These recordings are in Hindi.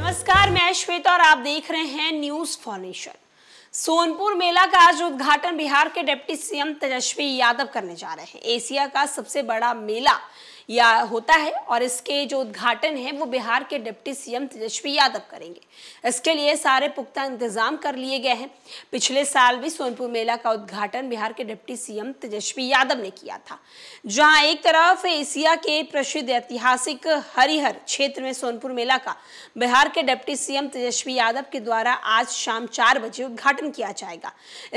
नमस्कार मैं श्वेता और आप देख रहे हैं न्यूज फॉर्मेशन सोनपुर मेला का आज उद्घाटन बिहार के डिप्टी सीएम तेजस्वी यादव करने जा रहे हैं एशिया का सबसे बड़ा मेला या होता है और इसके जो उद्घाटन है वो बिहार के डिप्टी सीएम तेजस्वी यादव करेंगे इसके लिए सारे पुख्ता इंतजाम कर लिए गए हैं पिछले साल भी सोनपुर मेला का उद्घाटन बिहार के डिप्टी सीएम तेजस्वी यादव ने किया था जहां एक तरफ एशिया के प्रसिद्ध ऐतिहासिक हरिहर क्षेत्र में सोनपुर मेला का बिहार के डिप्टी सीएम तेजस्वी यादव के द्वारा आज शाम चार बजे उद्घाटन किया जाएगा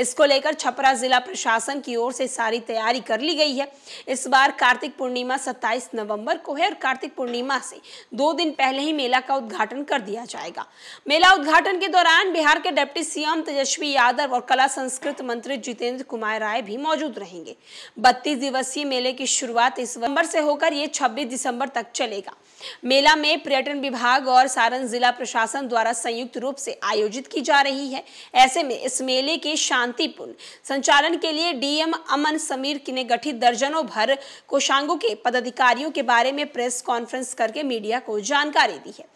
इसको लेकर छपरा जिला प्रशासन की ओर से सारी तैयारी कर ली गई है इस बार कार्तिक पूर्णिमा सत्ताईस 22 नवंबर को है और कार्तिक पूर्णिमा से दो दिन पहले ही मेला का उद्घाटन कर दिया जाएगा मेला उद्घाटन के दौरान बिहार के डिप्टी सीएम तेजस्वी यादव और कला संस्कृत मंत्री जितेंद्र कुमार राय भी मौजूद रहेंगे बत्तीस दिवसीय मेले की शुरुआत इस नवंबर से होकर ये छब्बीस दिसंबर तक चलेगा मेला में पर्यटन विभाग और सारण जिला प्रशासन द्वारा संयुक्त रूप से आयोजित की जा रही है ऐसे में इस मेले के शांतिपूर्ण संचालन के लिए डीएम अमन समीर ने गठित दर्जनों भर कोषांगों के पदाधिकारी कार्यों के बारे में प्रेस कॉन्फ्रेंस करके मीडिया को जानकारी दी है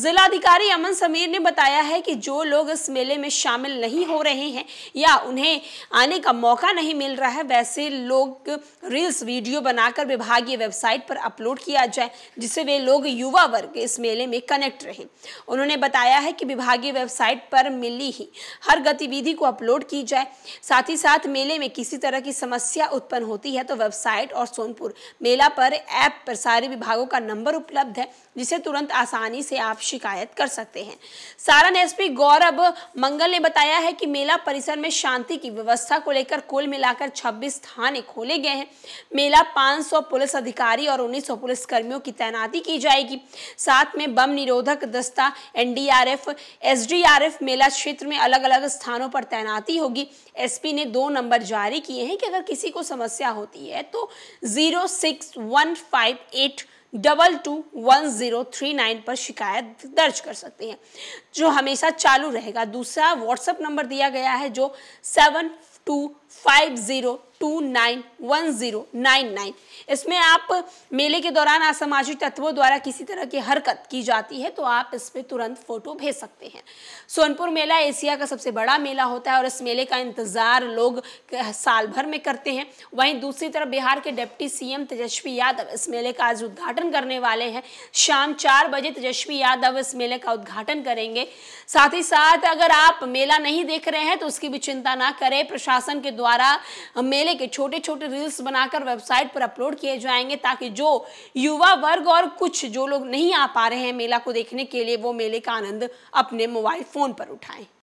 जिलाधिकारी अमन समीर ने बताया है कि जो लोग इस मेले में शामिल नहीं हो रहे हैं या उन्हें आने का मौका नहीं मिल रहा है वैसे लोग रील्स वीडियो बनाकर विभागीय वेबसाइट पर अपलोड किया जाए जिससे वे लोग युवा वर्ग इस मेले में कनेक्ट रहें उन्होंने बताया है कि विभागीय वेबसाइट पर मिली ही हर गतिविधि को अपलोड की जाए साथ ही साथ मेले में किसी तरह की समस्या उत्पन्न होती है तो वेबसाइट और सोनपुर मेला पर ऐप पर सारे विभागों का नंबर उपलब्ध है जिसे तुरंत आसानी से आप शिकायत कर सकते हैं सारण एसपी गौरव मंगल ने बताया है कि मेला परिसर में शांति की व्यवस्था को लेकर कुल मिलाकर 26 थाने खोले गए हैं मेला 500 पुलिस अधिकारी और 1900 पुलिस कर्मियों की तैनाती की जाएगी साथ में बम निरोधक दस्ता एनडीआरएफ एसडीआरएफ मेला क्षेत्र में अलग अलग स्थानों पर तैनाती होगी एसपी ने दो नंबर जारी किए हैं कि अगर किसी को समस्या होती है तो zero six one five eight double two one zero three nine पर शिकायत दर्ज कर सकते हैं जो हमेशा चालू रहेगा दूसरा व्हाट्सएप नंबर दिया गया है जो seven two five zero two nine one zero nine nine इसमें आप मेले के दौरान असामाजिक तत्वों द्वारा किसी तरह की हरकत की जाती है तो आप इस पर तुरंत फोटो भेज सकते हैं सोनपुर मेला एशिया का सबसे बड़ा मेला होता है और इस मेले का इंतजार लोग साल भर में करते हैं वहीं दूसरी तरफ बिहार के डिप्टी सीएम तेजस्वी यादव इस मेले का आज उद्घाटन करने वाले हैं शाम चार बजे तेजस्वी यादव इस मेले का उद्घाटन करेंगे साथ ही साथ अगर आप मेला नहीं देख रहे हैं तो उसकी भी चिंता ना करें प्रशासन के द्वारा मेले पहले के छोटे छोटे रील्स बनाकर वेबसाइट पर अपलोड किए जाएंगे ताकि जो युवा वर्ग और कुछ जो लोग नहीं आ पा रहे हैं मेला को देखने के लिए वो मेले का आनंद अपने मोबाइल फोन पर उठाएं